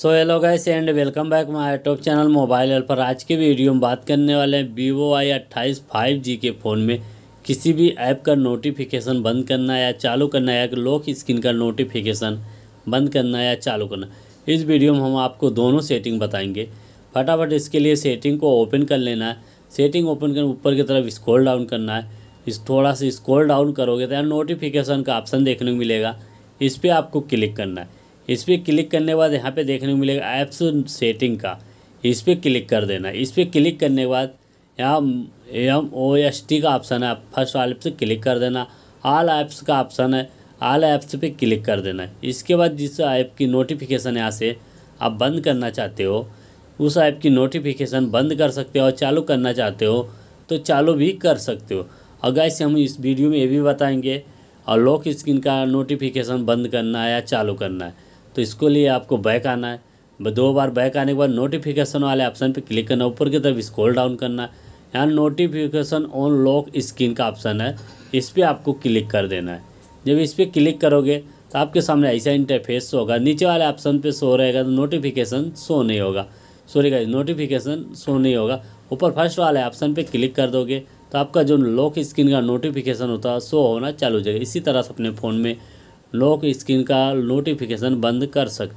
so hello guys and welcome back my top channel mobile help पर आज के video में बात करने वाले हैं वीवो आई अट्ठाईस फाइव जी के फ़ोन में किसी भी ऐप का नोटिफिकेशन बंद करना या चालू करना या लॉक स्क्रीन का नोटिफिकेशन बंद करना या चालू करना इस वीडियो में हम आपको दोनों सेटिंग बताएंगे फटाफट इसके लिए सेटिंग को ओपन कर लेना है सेटिंग ओपन कर ऊपर की तरफ स्क्रॉल डाउन करना है इस थोड़ा सा स्क्रॉल डाउन करोगे तो यार नोटिफिकेशन का ऑप्शन देखने को मिलेगा इस पर आपको क्लिक करना है इस पर क्लिक करने के बाद यहाँ पे देखने को मिलेगा ऐप्स सेटिंग का इस पर क्लिक कर देना इस पर क्लिक करने के बाद यहाँ एम ओ एस टी का ऑप्शन है फर्स्ट वाले से क्लिक कर देना आल ऐप्स का ऑप्शन है आल ऐप्स पे क्लिक कर देना इसके बाद जिस ऐप की नोटिफिकेशन यहाँ से आप बंद करना चाहते हो उस ऐप की नोटिफिकेशन बंद कर सकते हो और चालू करना चाहते हो तो चालू भी कर सकते हो और ऐसे हम इस वीडियो में ये भी बताएंगे और लॉक स्क्रीन का नोटिफिकेशन बंद करना है या चालू करना है तो इसको लिए आपको बैक आना है दो बार बैक आने के बाद नोटिफिकेशन वाले ऑप्शन पे क्लिक करना ऊपर की तरफ स्क्रॉल डाउन करना है यहाँ नोटिफिकेशन ऑन लॉक स्क्रीन का ऑप्शन है इस पर आपको क्लिक कर देना है जब इस पर क्लिक करोगे तो आपके सामने ऐसा इंटरफेस होगा नीचे वाले ऑप्शन पे शो रहेगा तो नोटिफिकेशन शो नहीं होगा सॉरी गाइस नोटिफिकेशन शो नहीं होगा ऊपर फर्स्ट वाले ऑप्शन पे क्लिक कर दोगे तो आपका जो लॉक स्क्रीन का नोटिफिकेशन होता है शो होना चालू हो जाएगा इसी तरह से अपने फ़ोन में लॉक स्क्रीन का नोटिफिकेशन बंद कर सकते